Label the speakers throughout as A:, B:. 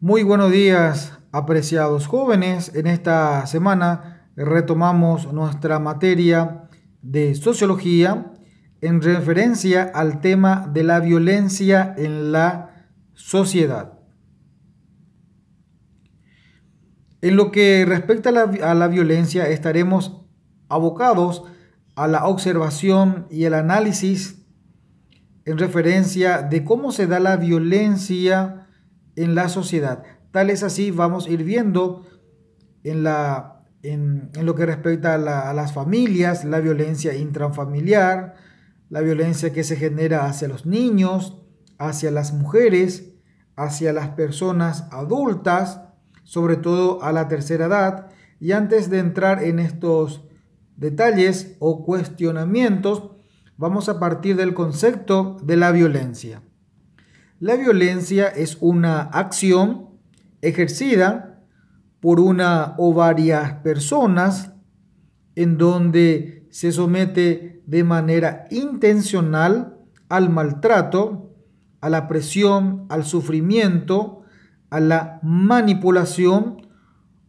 A: Muy buenos días, apreciados jóvenes. En esta semana retomamos nuestra materia de sociología en referencia al tema de la violencia en la sociedad. En lo que respecta a la, violencia, estaremos abocados a la observación y el análisis en referencia de cómo se da la violencia en la sociedad. Tal es así, vamos a ir viendo en, lo que respecta a, a, las familias, la violencia intrafamiliar, la violencia que se genera hacia los niños, hacia las mujeres, hacia las personas adultas, sobre todo a la tercera edad. Y antes de entrar en estos detalles o cuestionamientos, vamos a partir del concepto de la violencia. La violencia es una acción ejercida por una o varias personas en donde se somete de manera intencional al maltrato, a la presión, al sufrimiento, a la manipulación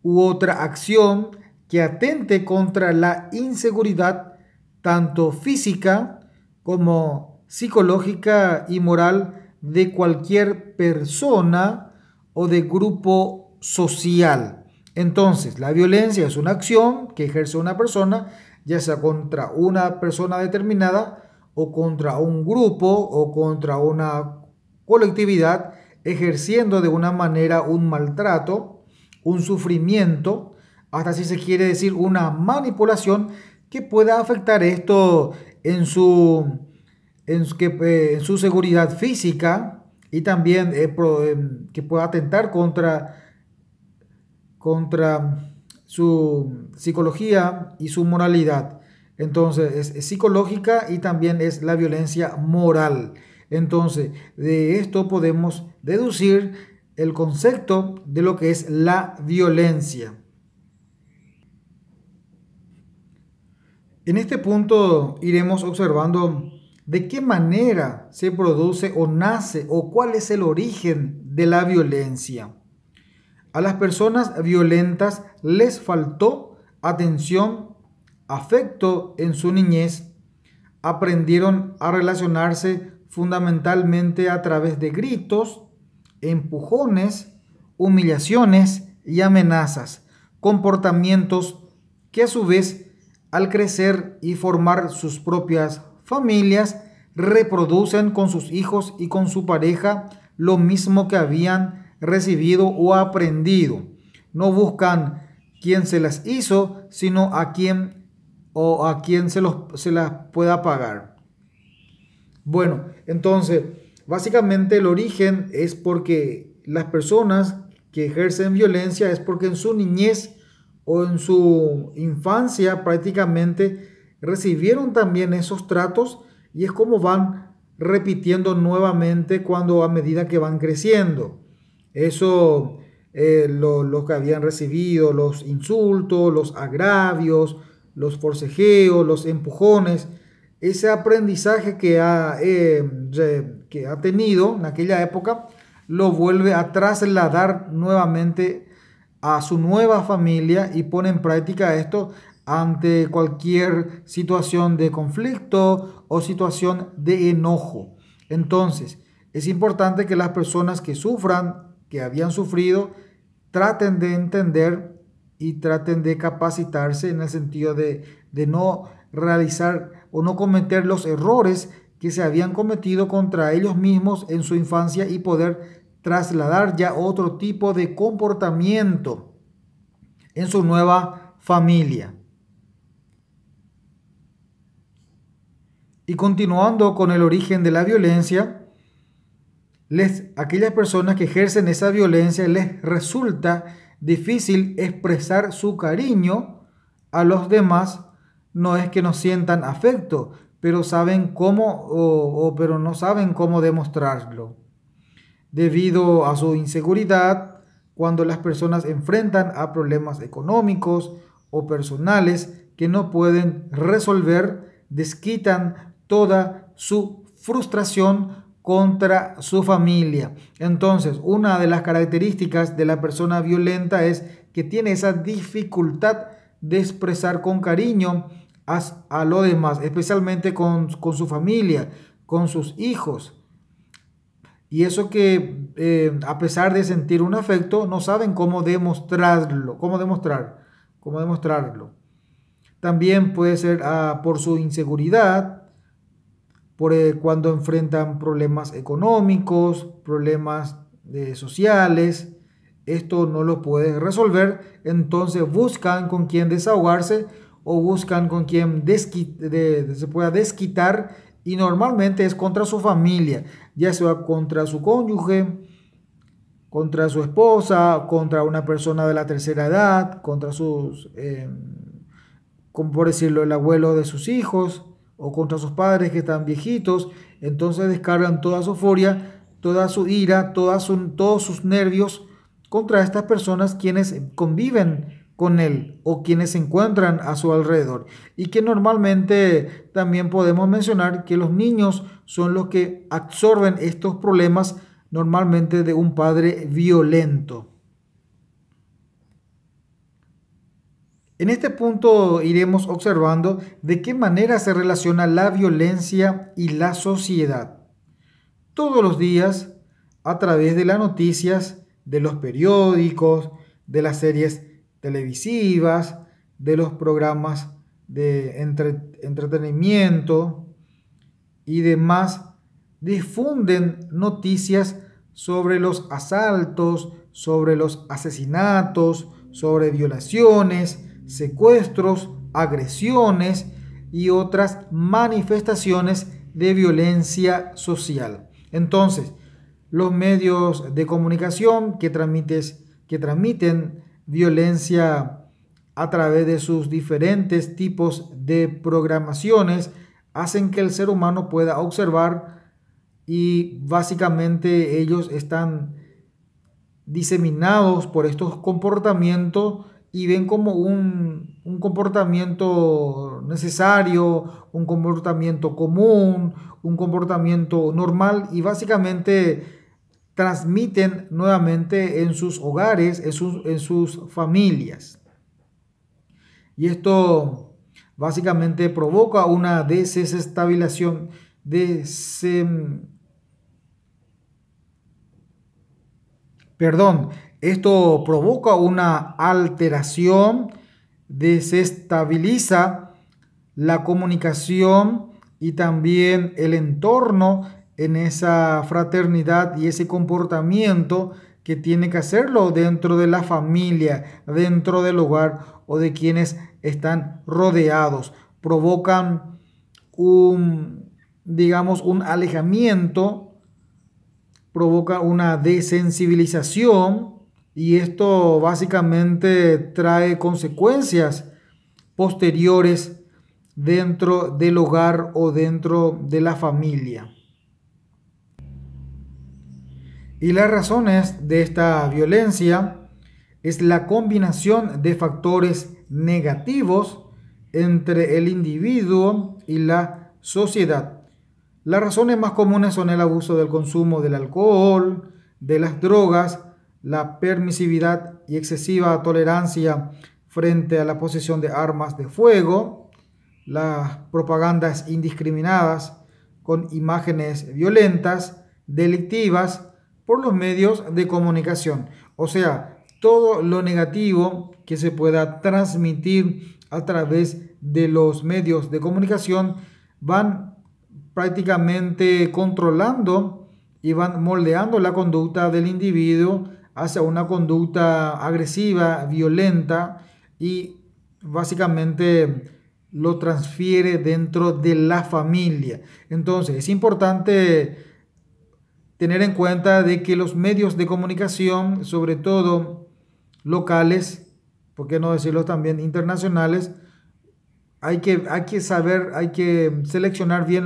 A: u otra acción que atente contra la inseguridad tanto física como psicológica y moral de cualquier persona o de grupo social. Entonces, la violencia es una acción que ejerce una persona, ya sea contra una persona determinada o contra un grupo o contra una colectividad, ejerciendo de una manera un maltrato, un sufrimiento, hasta si se quiere decir una manipulación que pueda afectar esto en su eh, en, su seguridad física y también eh, eh, que pueda atentar contra, contra su psicología y su moralidad. Entonces, es psicológica y también es la violencia moral. Entonces, de esto podemos deducir el concepto de lo que es la violencia. En este punto iremos observando de qué manera se produce o nace o cuál es el origen de la violencia. A las personas violentas les faltó atención, afecto en su niñez, aprendieron a relacionarse fundamentalmente a través de gritos, empujones, humillaciones y amenazas, comportamientos que a su vez al crecer y formar sus propias familias reproducen con sus hijos y con su pareja lo mismo que habían recibido o aprendido. No buscan quién se las hizo, sino a quién o a quién se, los, se las pueda pagar. Bueno, entonces, básicamente el origen es porque las personas que ejercen violencia es porque en su niñez o en su infancia prácticamente recibieron también esos tratos y es como van repitiendo nuevamente cuando a medida que van creciendo. Eso, eh, lo, los que habían recibido los insultos, los agravios, los forcejeos, los empujones, ese aprendizaje que ha, eh, que ha tenido en aquella época, lo vuelve a trasladar nuevamente a su nueva familia y pone en práctica esto ante cualquier situación de conflicto o situación de enojo. Entonces, es importante que las personas que sufran, que habían sufrido, traten de entender y traten de capacitarse en el sentido de, de no realizar o no cometer los errores que se habían cometido contra ellos mismos en su infancia y poder trasladar ya otro tipo de comportamiento en su nueva familia. Y continuando con el origen de la violencia, les, aquellas personas que ejercen esa violencia les resulta difícil expresar su cariño a los demás. No es que no sientan afecto, pero saben cómo pero no saben cómo demostrarlo. Debido a su inseguridad, cuando las personas enfrentan a problemas económicos o personales que no pueden resolver, desquitan toda su frustración contra su familia. Entonces, una de las características de la persona violenta es que tiene esa dificultad de expresar con cariño a, a lo demás, especialmente con, su familia, con sus hijos. Y eso que eh, a pesar de sentir un afecto, no saben cómo demostrarlo, cómo demostrar, cómo demostrarlo. También puede ser ah, por su inseguridad, por eh, cuando enfrentan problemas económicos, problemas eh, sociales, esto no lo puede resolver, entonces buscan con quién desahogarse o buscan con quien se pueda desquitar y normalmente es contra su familia, ya sea contra su cónyuge, contra su esposa, contra una persona de la tercera edad, contra sus, eh, como por decirlo, el abuelo de sus hijos, o contra sus padres que están viejitos, entonces descargan toda su furia, toda su ira, todos sus nervios contra estas personas quienes conviven con él o quienes se encuentran a su alrededor. Y que normalmente también podemos mencionar que los niños son los que absorben estos problemas normalmente de un padre violento. En este punto iremos observando de qué manera se relaciona la violencia y la sociedad. Todos los días, a través de las noticias, de los periódicos, de las series televisivas, de los programas de entretenimiento y demás, difunden noticias sobre los asaltos, sobre los asesinatos, sobre violaciones, secuestros, agresiones y otras manifestaciones de violencia social. Entonces, los medios de comunicación que, transmiten violencia a través de sus diferentes tipos de programaciones hacen que el ser humano pueda observar y básicamente ellos están diseminados por estos comportamientos y ven como un, comportamiento necesario, un comportamiento común, un comportamiento normal y básicamente transmiten nuevamente en sus hogares, en sus, en sus familias. Y esto básicamente provoca una desestabilización, de perdón, esto provoca una alteración, desestabiliza la comunicación y también el entorno en esa fraternidad y ese comportamiento que tiene que hacerlo dentro de la familia, dentro del hogar o de quienes están rodeados. Provocan un, digamos, un alejamiento, provoca una desensibilización y esto básicamente trae consecuencias posteriores dentro del hogar o dentro de la familia. Y las razones de esta violencia es la combinación de factores negativos entre el individuo y la sociedad. Las razones más comunes son el abuso del consumo del alcohol, de las drogas, la permisividad y excesiva tolerancia frente a la posesión de armas de fuego, las propagandas indiscriminadas con imágenes violentas, delictivas, por los medios de comunicación. O sea, todo lo negativo que se pueda transmitir a través de los medios de comunicación van prácticamente controlando y van moldeando la conducta del individuo hacia una conducta agresiva, violenta y básicamente lo transfiere dentro de la familia. Entonces, es importante tener en cuenta de que los medios de comunicación, sobre todo locales, por qué no decirlo también internacionales, hay que, hay que saber, hay que seleccionar bien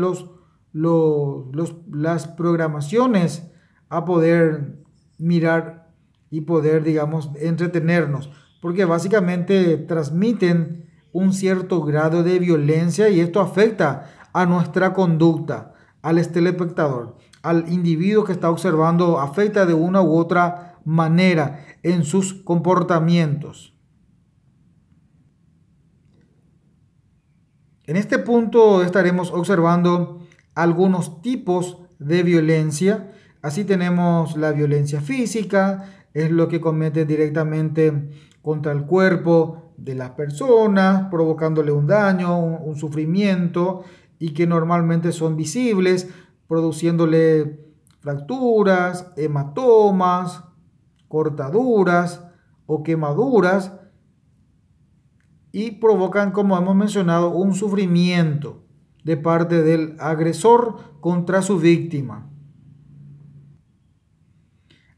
A: las programaciones a poder mirar y poder, digamos, entretenernos, porque básicamente transmiten un cierto grado de violencia y esto afecta a nuestra conducta, al espectador al individuo que está observando, afecta de una u otra manera en sus comportamientos. En este punto estaremos observando algunos tipos de violencia. Así tenemos la violencia física, es lo que comete directamente contra el cuerpo de las personas, provocándole un daño, un, un sufrimiento, y que normalmente son visibles, produciéndole fracturas, hematomas, cortaduras o quemaduras, y provocan, como hemos mencionado, un sufrimiento de parte del agresor contra su víctima.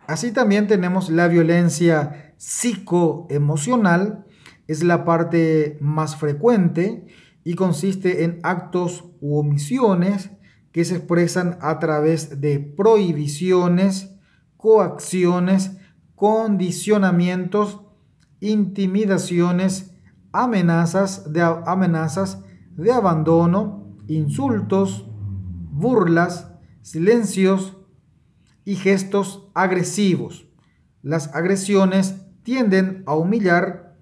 A: Así también tenemos la violencia psicoemocional, es la parte más frecuente y consiste en actos u omisiones que se expresan a través de prohibiciones, coacciones, condicionamientos, intimidaciones, amenazas de, amenazas de abandono, insultos, burlas, silencios, y gestos agresivos. Las agresiones tienden a humillar,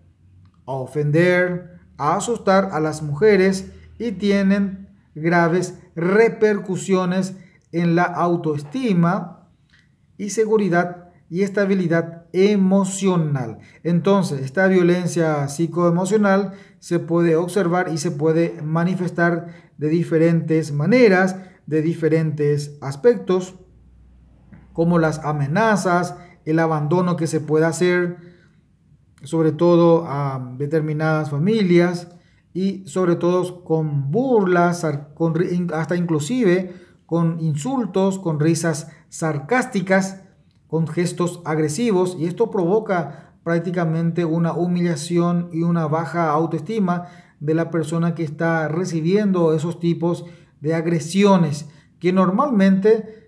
A: a ofender, a asustar a las mujeres y tienen graves repercusiones en la autoestima y seguridad y estabilidad emocional. Entonces, esta violencia psicoemocional se puede observar y se puede manifestar de diferentes maneras, de diferentes aspectos como las amenazas, el abandono que se puede hacer, sobre todo a determinadas familias y sobre todo con burlas, hasta inclusive con insultos, con risas sarcásticas, con gestos agresivos y esto provoca prácticamente una humillación y una baja autoestima de la persona que está recibiendo esos tipos de agresiones que normalmente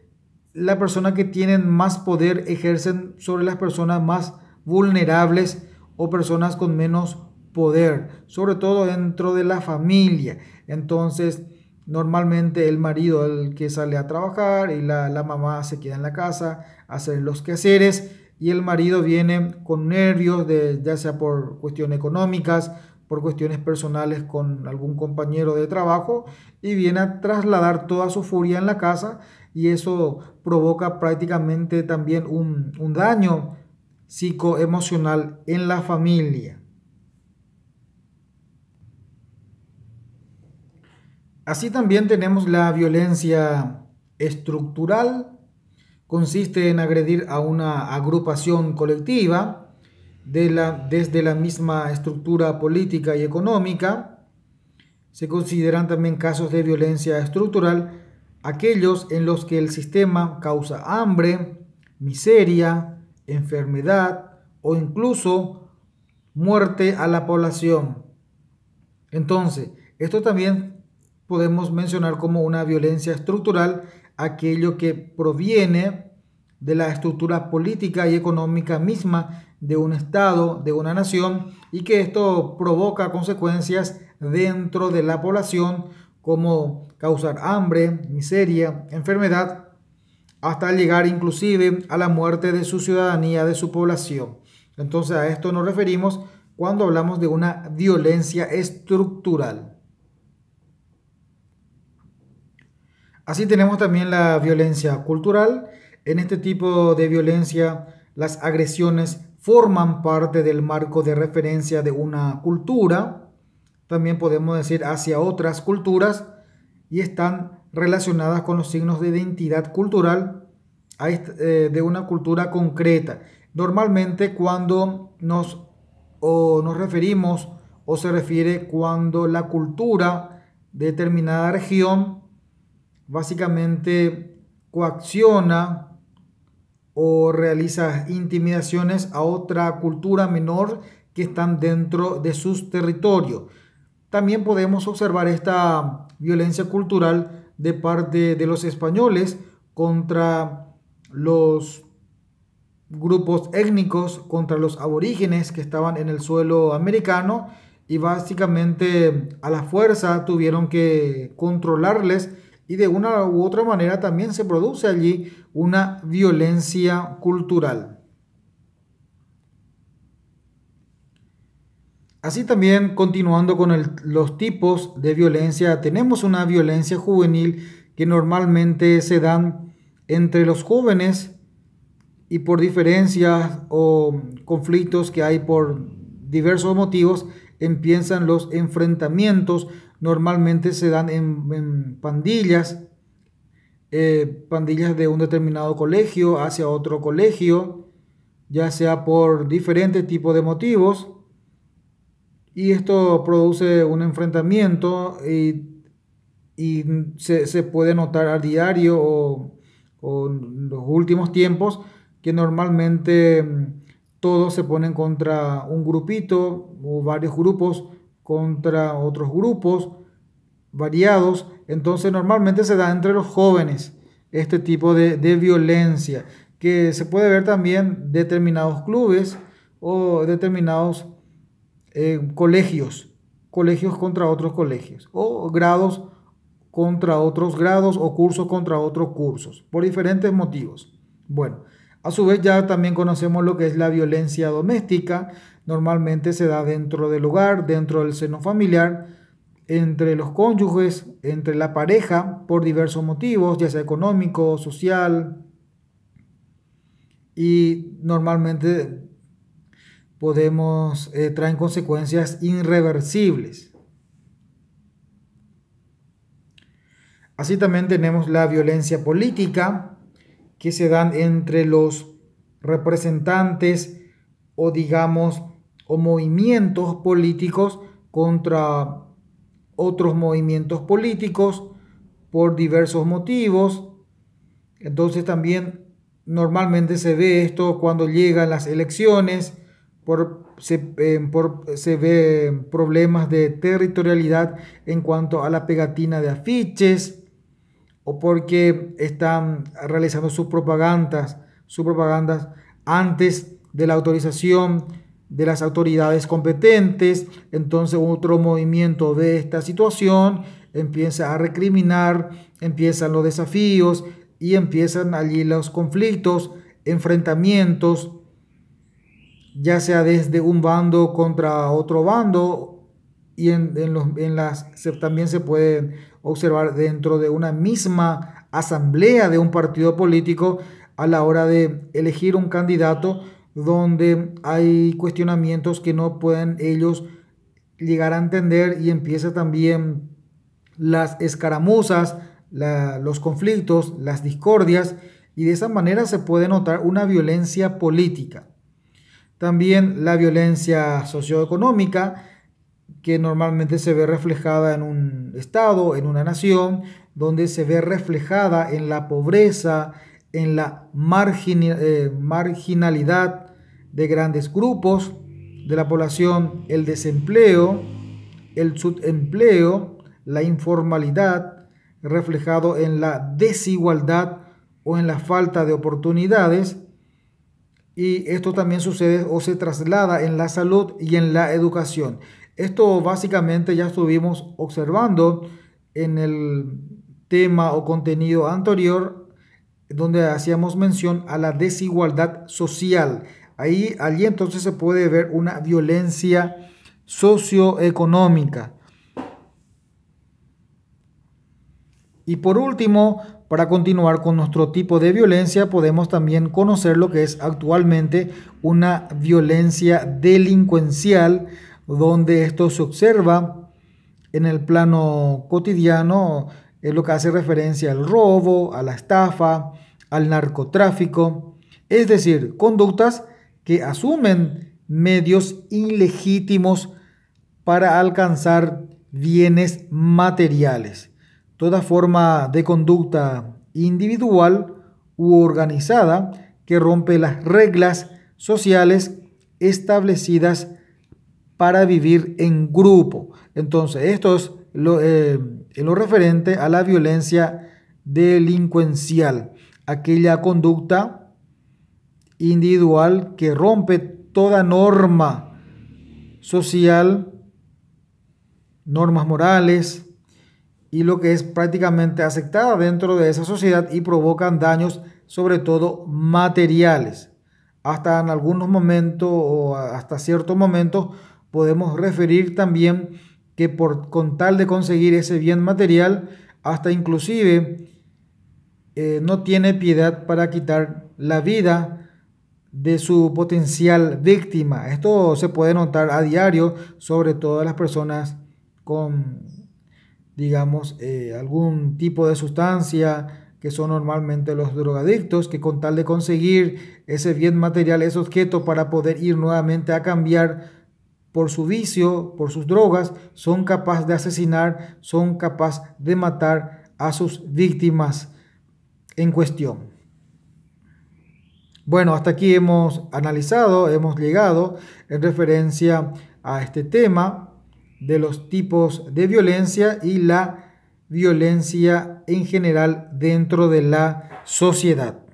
A: la persona que tienen más poder ejercen sobre las personas más vulnerables o personas con menos poder, sobre todo dentro de la familia. Entonces, normalmente el marido el que sale a trabajar y la, la mamá se queda en la casa a hacer los quehaceres y el marido viene con nervios, de, ya sea por cuestiones económicas, por cuestiones personales con algún compañero de trabajo y viene a trasladar toda su furia en la casa y eso provoca prácticamente también un, daño psicoemocional en la familia. Así también tenemos la violencia estructural, consiste en agredir a una agrupación colectiva de desde la misma estructura política y económica. Se consideran también casos de violencia estructural aquellos en los que el sistema causa hambre, miseria, enfermedad o incluso muerte a la población. Entonces, esto también podemos mencionar como una violencia estructural, aquello que proviene de la estructura política y económica misma de un Estado, de una nación, y que esto provoca consecuencias dentro de la población como causar hambre, miseria, enfermedad, hasta llegar inclusive a la muerte de su ciudadanía, de su población. Entonces a esto nos referimos cuando hablamos de una violencia estructural. Así tenemos también la violencia cultural. En este tipo de violencia, las agresiones forman parte del marco de referencia de una cultura. También podemos decir hacia otras culturas y están relacionadas con los signos de identidad cultural eh, de una cultura concreta. Normalmente cuando nos, nos referimos o se refiere cuando la cultura de determinada región básicamente coacciona o realiza intimidaciones a otra cultura menor que están dentro de sus territorios. También podemos observar esta violencia cultural de parte de los españoles contra los grupos étnicos, contra los aborígenes que estaban en el suelo americano y básicamente a la fuerza tuvieron que controlarles y de una u otra manera también se produce allí una violencia cultural. Así también, continuando con los tipos de violencia, tenemos una violencia juvenil que normalmente se dan entre los jóvenes y por diferencias o conflictos que hay por diversos motivos, empiezan los enfrentamientos, normalmente se dan en, pandillas, eh, pandillas de un determinado colegio hacia otro colegio, ya sea por diferentes tipos de motivos y esto produce un enfrentamiento y, se, puede notar a diario o, en los últimos tiempos que normalmente mm, todos se ponen contra un grupito o varios grupos contra otros grupos variados, entonces normalmente se da entre los jóvenes este tipo de, de violencia que se puede ver también determinados clubes o determinados eh, colegios, colegios contra otros colegios, o grados contra otros grados, o cursos contra otros cursos, por diferentes motivos. Bueno, a su vez ya también conocemos lo que es la violencia doméstica, normalmente se da dentro del hogar, dentro del seno familiar, entre los cónyuges, entre la pareja, por diversos motivos, ya sea económico, social, y normalmente podemos, eh, traen consecuencias irreversibles. Así también tenemos la violencia política que se dan entre los representantes o digamos o movimientos políticos contra otros movimientos políticos por diversos motivos. Entonces también normalmente se ve esto cuando llegan las elecciones se, eh, se ve problemas de territorialidad en cuanto a la pegatina de afiches o porque están realizando sus propagandas, sus propagandas antes de la autorización de las autoridades competentes. Entonces otro movimiento de esta situación empieza a recriminar, empiezan los desafíos y empiezan allí los conflictos, enfrentamientos ya sea desde un bando contra otro bando, y en, las, también se pueden observar dentro de una misma asamblea de un partido político a la hora de elegir un candidato donde hay cuestionamientos que no pueden ellos llegar a entender y empieza también las escaramuzas, los conflictos, las discordias y de esa manera se puede notar una violencia política. También la violencia socioeconómica, que normalmente se ve reflejada en un estado, en una nación, donde se ve reflejada en la pobreza, en la eh, marginalidad de grandes grupos de la población, el desempleo, el subempleo, la informalidad, reflejado en la desigualdad o en la falta de oportunidades, y esto también sucede o se traslada en la salud y en la educación. Esto básicamente ya estuvimos observando en el tema o contenido anterior donde hacíamos mención a la desigualdad social. Ahí allí entonces se puede ver una violencia socioeconómica. Y por último, para continuar con nuestro tipo de violencia, podemos también conocer lo que es actualmente una violencia delincuencial, donde esto se observa en el plano cotidiano, es lo que hace referencia al robo, a la estafa, al narcotráfico, es decir, conductas que asumen medios ilegítimos para alcanzar bienes materiales toda forma de conducta individual u organizada que rompe las reglas sociales establecidas para vivir en grupo. Entonces, esto es lo, eh, referente a la violencia delincuencial, aquella conducta individual que rompe toda norma social, normas morales, y lo que es prácticamente aceptada dentro de esa sociedad y provocan daños sobre todo materiales. Hasta en algunos momentos o hasta ciertos momentos podemos referir también que por con tal de conseguir ese bien material, hasta inclusive eh, no tiene piedad para quitar la vida de su potencial víctima. Esto se puede notar a diario, sobre todo las personas con digamos, eh, algún tipo de sustancia que son normalmente los drogadictos, que con tal de conseguir ese bien material, ese objeto para poder ir nuevamente a cambiar por su vicio, por sus drogas, son capaces de asesinar, son capaces de matar a sus víctimas en cuestión. Bueno, hasta aquí hemos analizado, hemos llegado en referencia a este tema de los tipos de violencia y la violencia en general dentro de la sociedad.